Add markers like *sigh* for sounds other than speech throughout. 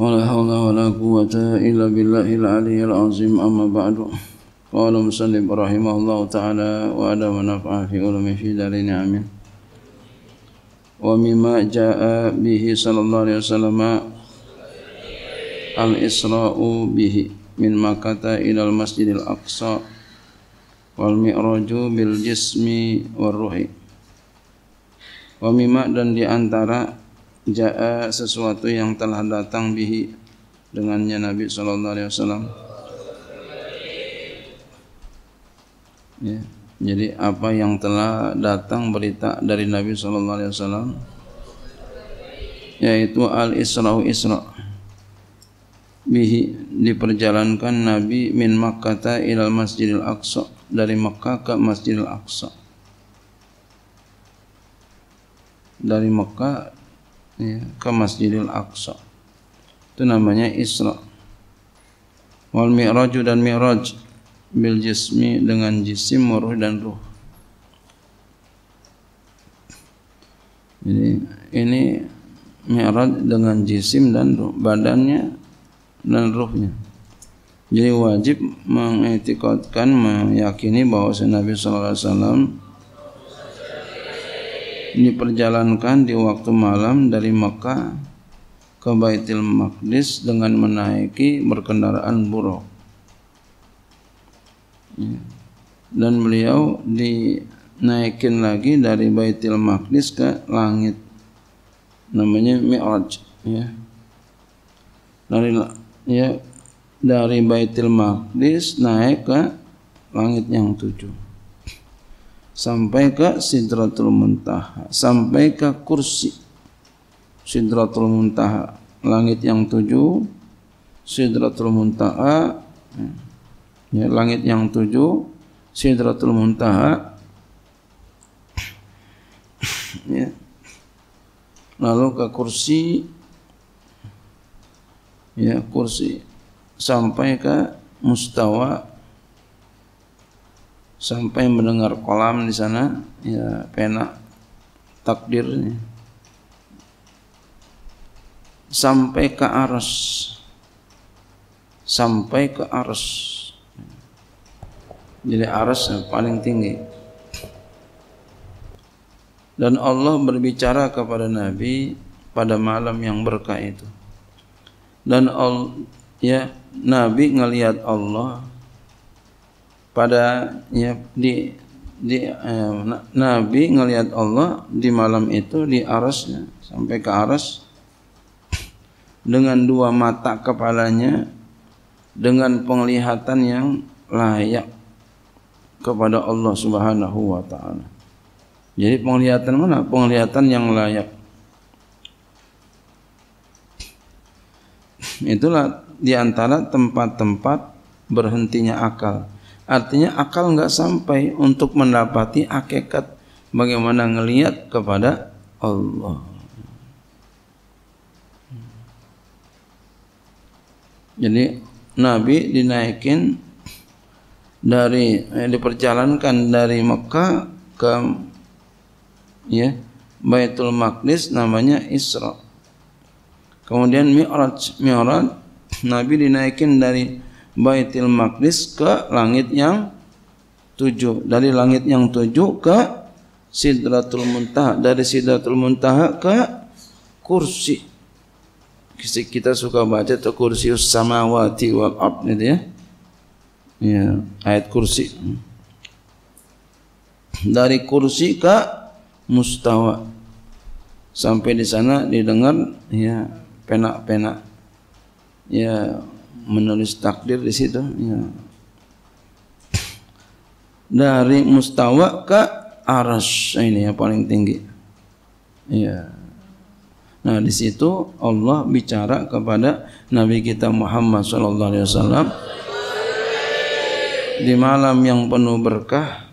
ولا حول ولا قوة إلا بالله العلي العظيم أما بعد قال مسلم رحمه الله تعالى وأدى ونفع في علم في دارين آمين ومما جاء به صلى الله عليه وسلم الإسراء به من مكة إلى المسجد الأقصى والمعراج بالجسم والروح ومما dan diantara jaa sesuatu yang telah datang bihi dengannya Nabi sallallahu alaihi wasallam. Ya. Jadi apa yang telah datang berita dari Nabi sallallahu alaihi wasallam yaitu al-Isra Isra bihi diperjalankan Nabi min Makkah ila Masjidil Aqsa dari Makkah ke Masjidil Aqsa. Dari Makkah ya, ke Masjidil Aqsa. Itu namanya Isra. Wal Mi'raj dan Mi'raj bil jismi dengan jisim, ruh dan ruh. Jadi ini Mi'raj dengan jisim dan ruh, badannya dan ruhnya. Jadi wajib mengetikotkan, meyakini bahwa Nabi Sallallahu Alaihi Wasallam diperjalankan di waktu malam dari Mekah ke Baitul Maqdis dengan menaiki berkendaraan buruk. Ya. Dan beliau dinaikin lagi dari Baitul Maqdis ke langit. Namanya Mi'raj, ya. Dari ya dari Baitul Maqdis naik ke langit yang tujuh sampai ke sidratul muntaha sampai ke kursi sidratul muntaha langit yang tujuh sidratul muntaha hmm. ya, langit yang tujuh sidratul muntaha *coughs* ya. lalu ke kursi ya kursi sampai ke mustawa sampai mendengar kolam di sana ya pena takdirnya sampai ke arus sampai ke arus jadi arus yang paling tinggi dan Allah berbicara kepada Nabi pada malam yang berkah itu dan Allah, ya Nabi ngelihat Allah pada ya di di eh, Nabi ngelihat Allah di malam itu di arasnya sampai ke aras dengan dua mata kepalanya dengan penglihatan yang layak kepada Allah Subhanahu wa taala. Jadi penglihatan mana? Penglihatan yang layak. Itulah di antara tempat-tempat berhentinya akal. Artinya akal nggak sampai untuk mendapati akekat bagaimana ngeliat kepada Allah. Jadi Nabi dinaikin dari eh, diperjalankan dari Mekah ke ya Baitul Maqdis namanya Isra. Kemudian Mi'raj, Mi'raj Nabi dinaikin dari Baitil Maqdis ke langit yang tujuh dari langit yang tujuh ke Sidratul Muntaha dari Sidratul Muntaha ke kursi kita suka baca itu kursi samawati wal ard gitu ya ya ayat kursi dari kursi ke mustawa sampai di sana didengar ya penak-penak ya menulis takdir di situ ya. dari mustawa ke aras ini yang paling tinggi ya nah di situ Allah bicara kepada Nabi kita Muhammad sallallahu alaihi wasallam di malam yang penuh berkah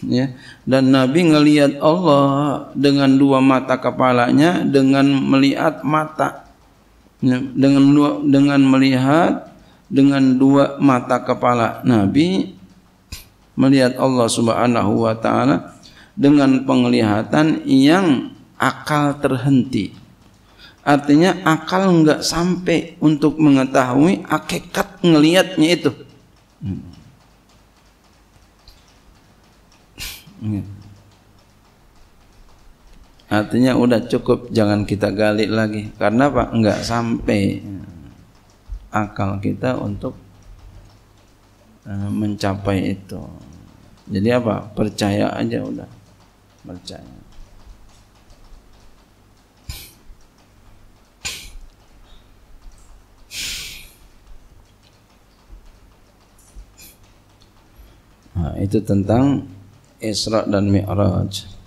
ya dan Nabi ngelihat Allah dengan dua mata kepalanya dengan melihat mata dengan dengan melihat dengan dua mata kepala Nabi melihat Allah Subhanahu wa taala dengan penglihatan yang akal terhenti. Artinya akal enggak sampai untuk mengetahui hakikat ngelihatnya itu. Hmm. Artinya udah cukup, jangan kita gali lagi. Karena Pak Enggak sampai akal kita untuk eh, mencapai itu. Jadi apa? Percaya aja udah. Percaya. Nah, itu tentang Isra dan Mi'raj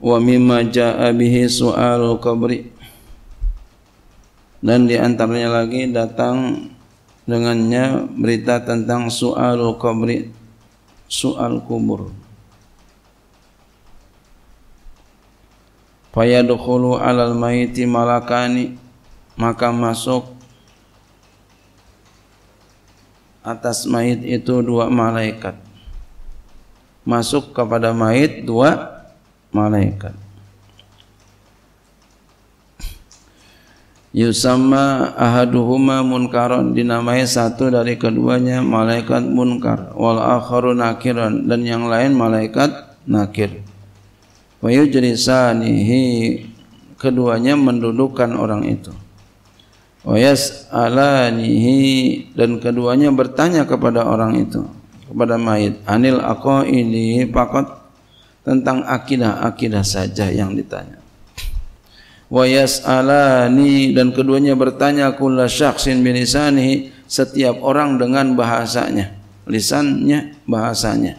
wa mimma ja'a bihi su'alul qabri dan diantaranya lagi datang dengannya berita tentang su'alul qabri su'al kubur fayadkhulu alal maiti malakani maka masuk atas mayit itu dua malaikat masuk kepada mayit dua malaikat Yusama ahaduhuma munkaron dinamai satu dari keduanya malaikat munkar wal akharu nakiran dan yang lain malaikat nakir. Wa yujrisanihi keduanya mendudukkan orang itu. Wa yas'alanihi dan keduanya bertanya kepada orang itu kepada mayit anil ini pakot tentang akidah-akidah saja yang ditanya. Wa yas'alani dan keduanya bertanya kulla syakhsin bilisanihi setiap orang dengan bahasanya, lisannya, bahasanya.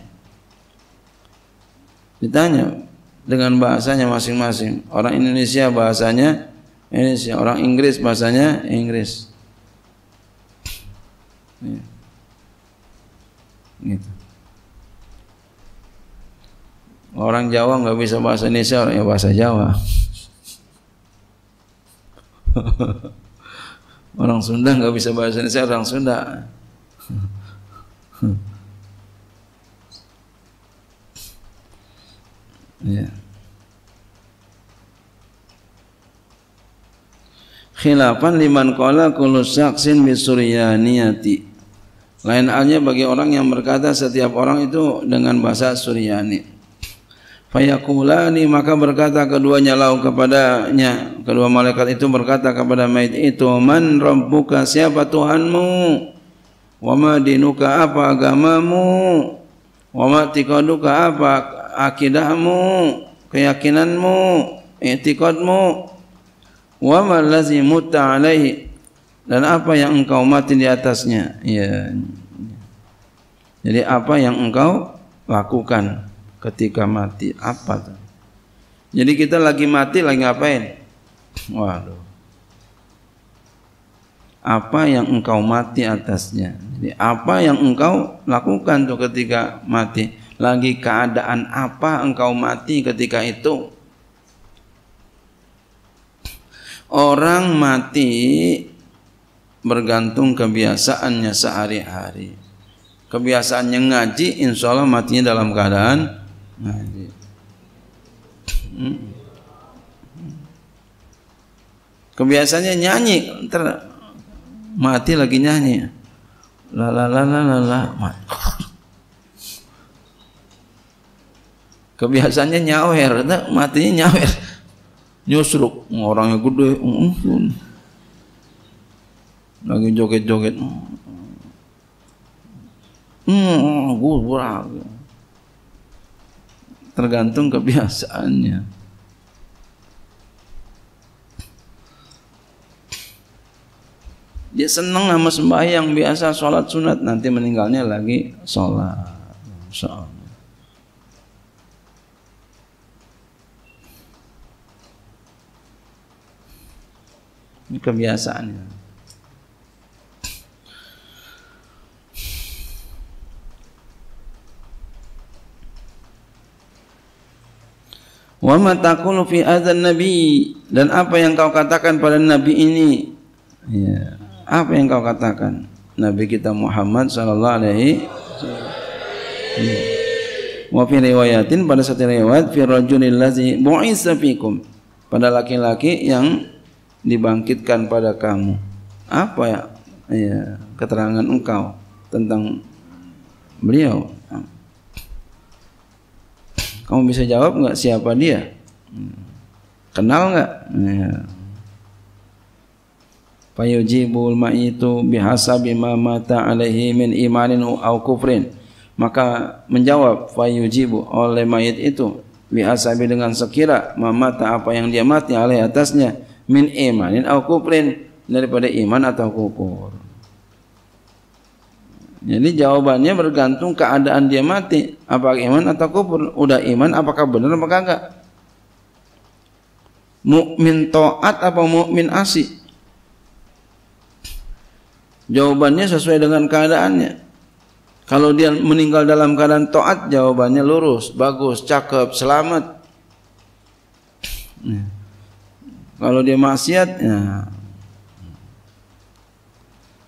Ditanya dengan bahasanya masing-masing. Orang Indonesia bahasanya Indonesia, orang Inggris bahasanya Inggris. Ya. Gitu. Orang Jawa nggak bisa bahasa Indonesia, orangnya bahasa Jawa. *laughs* orang Sunda nggak bisa bahasa Indonesia, orang Sunda. *laughs* ya. Khilafan liman kola kulus saksin bisuryaniyati. Lain halnya bagi orang yang berkata setiap orang itu dengan bahasa Suryani. Fayakulani maka berkata keduanya lau kepadanya Kedua malaikat itu berkata kepada mayit itu Man Rabbuka siapa Tuhanmu Wama dinuka apa agamamu Wama tikaduka apa akidahmu Keyakinanmu Itikadmu Wama lazi alaihi Dan apa yang engkau mati di atasnya ya. Jadi apa yang engkau lakukan ketika mati apa tuh? Jadi kita lagi mati lagi ngapain? Waduh. Apa yang engkau mati atasnya? Jadi apa yang engkau lakukan tuh ketika mati? Lagi keadaan apa engkau mati ketika itu? Orang mati bergantung kebiasaannya sehari-hari. Kebiasaannya ngaji, insya Allah matinya dalam keadaan Nah, hmm. Kebiasaannya nyanyi, ntar mati lagi nyanyi. La la la la la la. Kebiasaannya nyawer, ntar matinya nyawer. Nyusruk, orangnya gede. Lagi joget-joget. Hmm, gue -joget tergantung kebiasaannya. Dia senang sama sembahyang biasa sholat sunat nanti meninggalnya lagi sholat. sholat. Ini kebiasaannya. Wa ma taqulu fi adzan nabi dan apa yang kau katakan pada nabi ini? Ya. Apa yang kau katakan? Nabi kita Muhammad sallallahu alaihi wasallam. Wa fi riwayatin pada satu riwayat fi rajulil ladzi bu'isa fikum pada laki-laki yang dibangkitkan pada kamu. Apa ya? ya keterangan engkau tentang beliau kamu bisa jawab nggak siapa dia? Hmm. Kenal nggak? Ya. bulma itu bihasa bima mata alaihi min imanin au kufrin. Maka menjawab fayujibu oleh mayit itu bihasabi dengan sekira mamata apa yang dia mati alaih atasnya min imanin au kufrin daripada iman atau kufur. Jadi jawabannya bergantung keadaan dia mati, apakah iman atau kufur. Udah iman apakah benar apa enggak Mukmin taat apa mukmin asik? Jawabannya sesuai dengan keadaannya. Kalau dia meninggal dalam keadaan taat, jawabannya lurus, bagus, cakep, selamat. Ya. Kalau dia maksiat, ya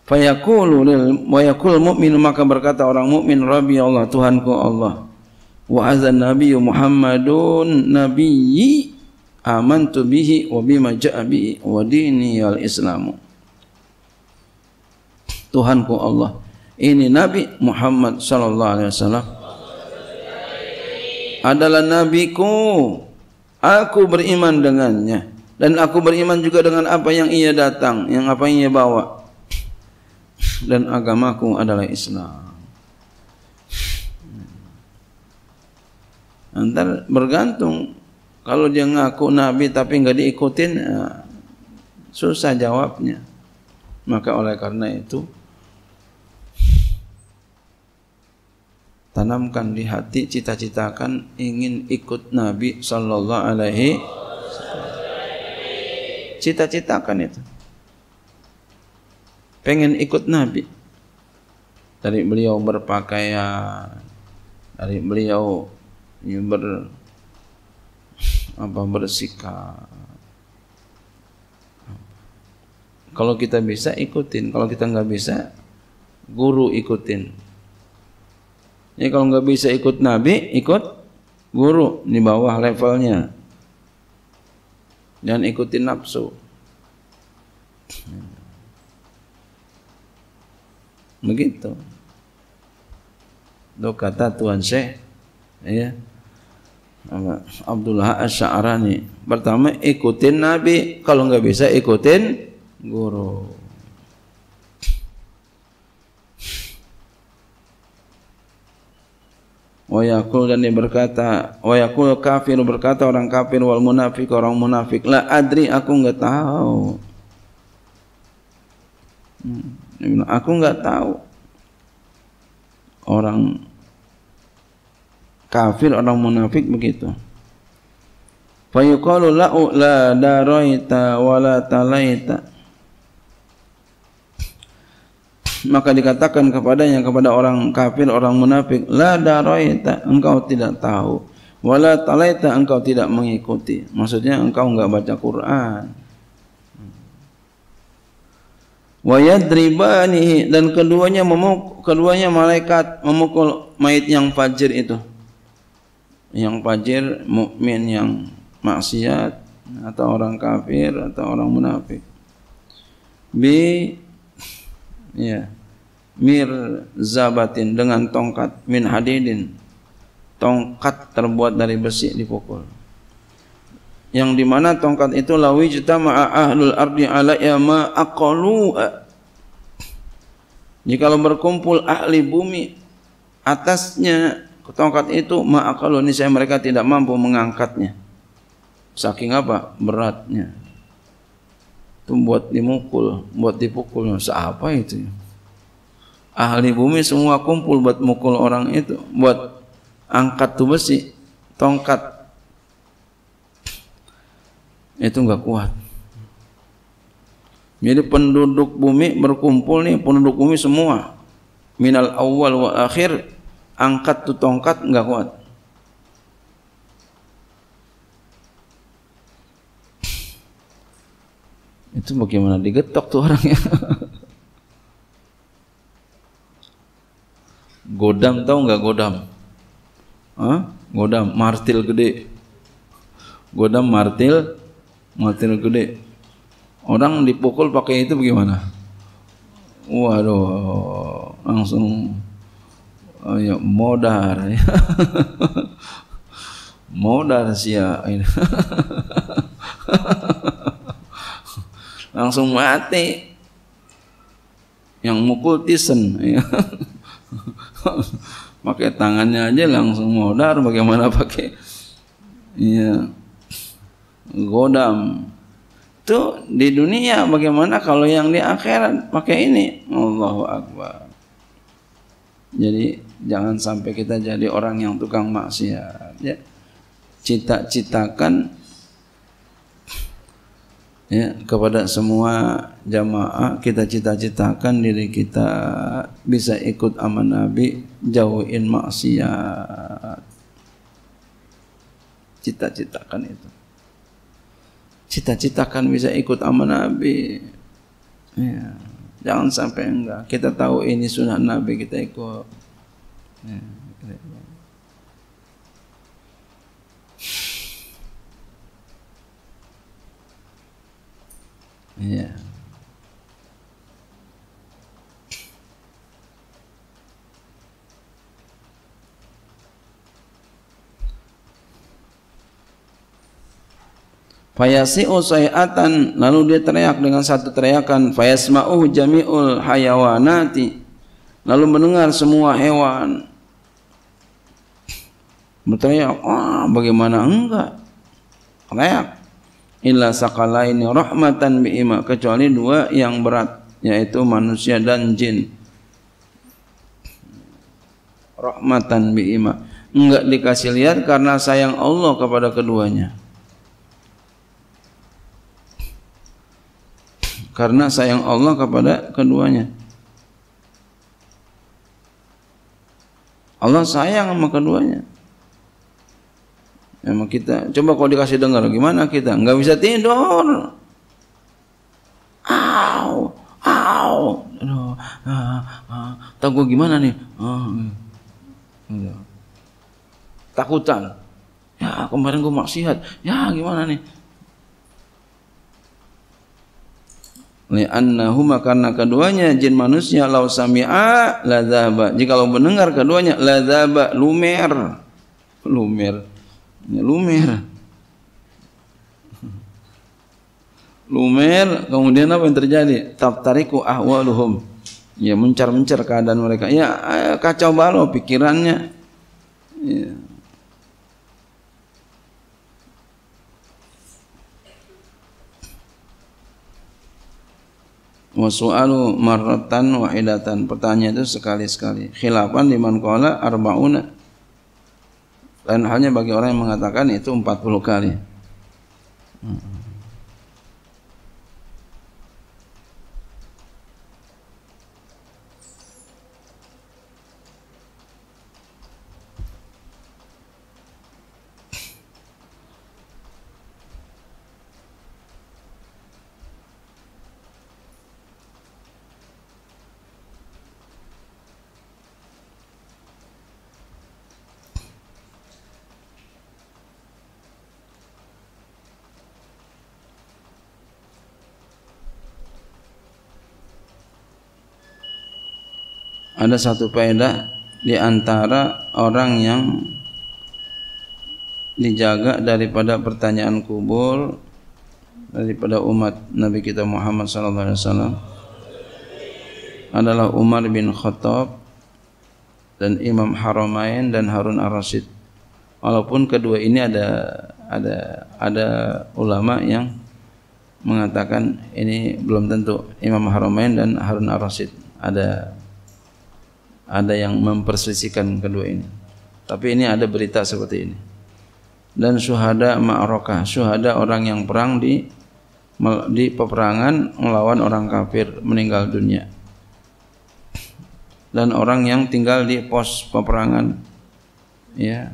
Fayakulu lil wayakul mukmin maka berkata orang mukmin Rabbi Allah Tuhanku Allah wa azan Nabi Muhammadun Nabiyyi aman tu bihi wa bima jabi wa dini al Islamu Tuhanku Allah ini Nabi Muhammad sallallahu alaihi wasallam adalah nabiku aku beriman dengannya dan aku beriman juga dengan apa yang ia datang yang apa yang ia bawa dan agamaku adalah Islam. Ntar bergantung kalau dia ngaku nabi tapi nggak diikutin ya, susah jawabnya. Maka oleh karena itu tanamkan di hati cita-citakan ingin ikut Nabi sallallahu alaihi cita-citakan itu pengen ikut Nabi dari beliau berpakaian dari beliau ber apa bersikap kalau kita bisa ikutin kalau kita nggak bisa guru ikutin ini ya, kalau nggak bisa ikut nabi ikut guru di bawah levelnya dan ikutin nafsu hmm. Begitu. Itu kata Tuan Syekh ya. Abdullah Asy'arani. Pertama ikutin Nabi, kalau nggak bisa ikutin guru. Wa yaqul dan dia berkata, wa yaqul kafir berkata orang kafir wal munafik orang munafik. La adri aku enggak tahu. Hmm bilang, aku nggak tahu. Orang kafir, orang munafik begitu. Fayuqalu la'u la daraita wa la talaita. Maka dikatakan kepadanya kepada orang kafir, orang munafik, la daraita, engkau tidak tahu. Wala talaita engkau tidak mengikuti. Maksudnya engkau enggak baca Quran wa yadribanihi dan keduanya memukul keduanya malaikat memukul mayit yang fajir itu yang fajir mukmin yang maksiat atau orang kafir atau orang munafik bi ya mir zabatin dengan tongkat min hadidin tongkat terbuat dari besi dipukul yang dimana tongkat itu lawi jitama'a ahlul ardi ya ma aqalu'a jikalau berkumpul ahli bumi atasnya tongkat itu ma aqalu ini saya mereka tidak mampu mengangkatnya saking apa beratnya itu buat dimukul buat dipukul siapa itu ahli bumi semua kumpul buat mukul orang itu buat angkat tuh besi tongkat itu nggak kuat. Jadi penduduk bumi berkumpul nih, penduduk bumi semua. Minal awal wa akhir, angkat tuh tongkat nggak kuat. Itu bagaimana digetok tuh orangnya. *laughs* godam tahu nggak godam? Hah? Godam martil gede. Godam martil Matil gede. Orang dipukul pakai itu bagaimana? Waduh, langsung ayo ya, modar. *laughs* modar sih ya. *laughs* langsung mati. Yang mukul tisen. *laughs* pakai tangannya aja langsung modar bagaimana pakai iya godam itu di dunia bagaimana kalau yang di akhirat pakai ini Allahu Akbar jadi jangan sampai kita jadi orang yang tukang maksiat ya cita-citakan ya kepada semua jamaah kita cita-citakan diri kita bisa ikut aman Nabi jauhin maksiat cita-citakan itu cita-citakan bisa ikut sama Nabi. Ya. Jangan sampai enggak. Kita tahu ini sunnah Nabi kita ikut. Ya. Yeah. Fayasi'u sayatan lalu dia teriak dengan satu teriakan fayasma'uhu jami'ul hayawanati lalu mendengar semua hewan berteriak ah bagaimana enggak teriak illa sakalaini rahmatan bi'ima kecuali dua yang berat yaitu manusia dan jin rahmatan bi'ima enggak dikasih lihat karena sayang Allah kepada keduanya karena sayang Allah kepada keduanya. Allah sayang sama keduanya. Sama kita. Coba kalau dikasih dengar, gimana kita? Nggak bisa tidur. Au, au. Aduh, ah, ah. Tahu gimana nih? Ah. Gitu. Takutan. Ya kemarin gue maksiat. Ya gimana nih? li'annahuma karena keduanya jin manusia lau sami'a la dhaba jikalau mendengar keduanya la dhaba lumer lumer ya, lumer lumer kemudian apa yang terjadi tabtariku ahwaluhum ya mencar-mencar keadaan mereka ya eh, kacau balau pikirannya ya wa su'alu marratan wahidatan pertanyaan itu sekali-sekali khilafan liman qala arbauna dan halnya bagi orang yang mengatakan itu 40 kali hmm. ada satu faedah di antara orang yang dijaga daripada pertanyaan kubur daripada umat Nabi kita Muhammad sallallahu alaihi wasallam adalah Umar bin Khattab dan Imam Haramain dan Harun Ar-Rasyid. Walaupun kedua ini ada ada ada ulama yang mengatakan ini belum tentu Imam Haramain dan Harun Ar-Rasyid. Ada ada yang memperselisihkan kedua ini. Tapi ini ada berita seperti ini. Dan syuhada ma'rokah, syuhada orang yang perang di di peperangan melawan orang kafir meninggal dunia. Dan orang yang tinggal di pos peperangan ya,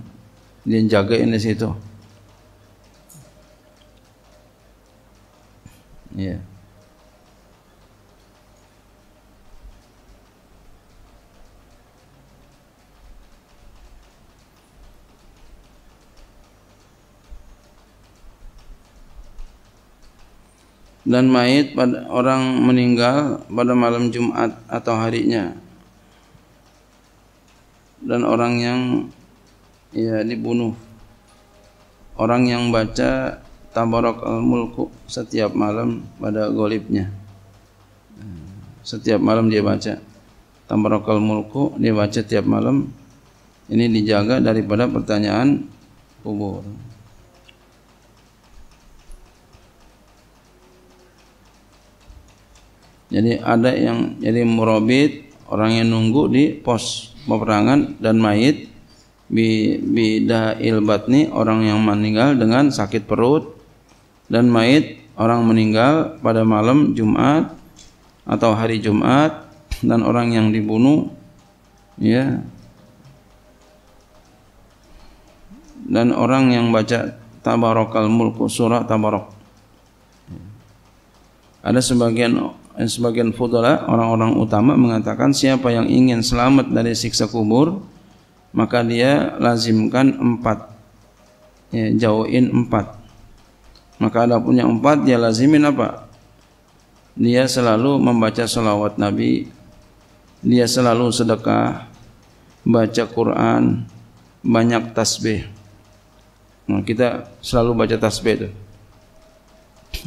dia jaga ini situ. Ya. Yeah. dan mayit pada orang meninggal pada malam Jumat atau harinya dan orang yang ya dibunuh orang yang baca tabarok al mulku setiap malam pada golibnya setiap malam dia baca tabarok al mulku dia baca tiap malam ini dijaga daripada pertanyaan kubur Jadi ada yang jadi murabit orang yang nunggu di pos peperangan dan mayit bi bidail batni orang yang meninggal dengan sakit perut dan mayit orang meninggal pada malam Jumat atau hari Jumat dan orang yang dibunuh ya dan orang yang baca tabarokal mulku surah tabarok ada sebagian dan sebagian fudala orang-orang utama mengatakan siapa yang ingin selamat dari siksa kubur maka dia lazimkan empat ya, jauhin empat maka ada punya empat dia lazimin apa dia selalu membaca salawat Nabi dia selalu sedekah baca Quran banyak tasbih nah, kita selalu baca tasbih itu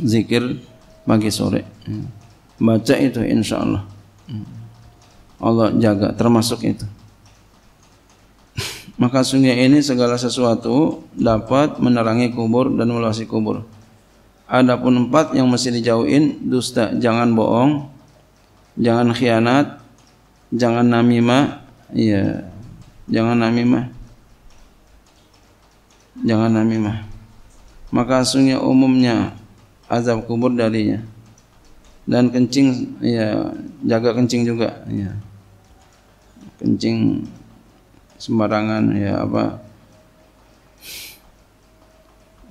zikir pagi sore ya. baca itu insya Allah Allah jaga termasuk itu *laughs* maka sungai ini segala sesuatu dapat menerangi kubur dan meluasi kubur adapun empat yang mesti dijauhin dusta jangan bohong jangan khianat jangan namimah iya jangan namimah jangan namimah maka sungai umumnya azab kubur darinya dan kencing ya jaga kencing juga ya kencing sembarangan ya apa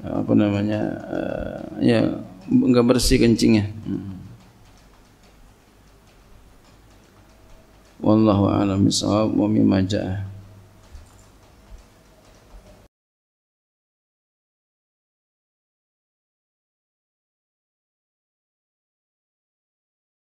apa namanya uh, ya enggak bersih kencingnya hmm. wallahu a'lam bishawab wa mimma jaa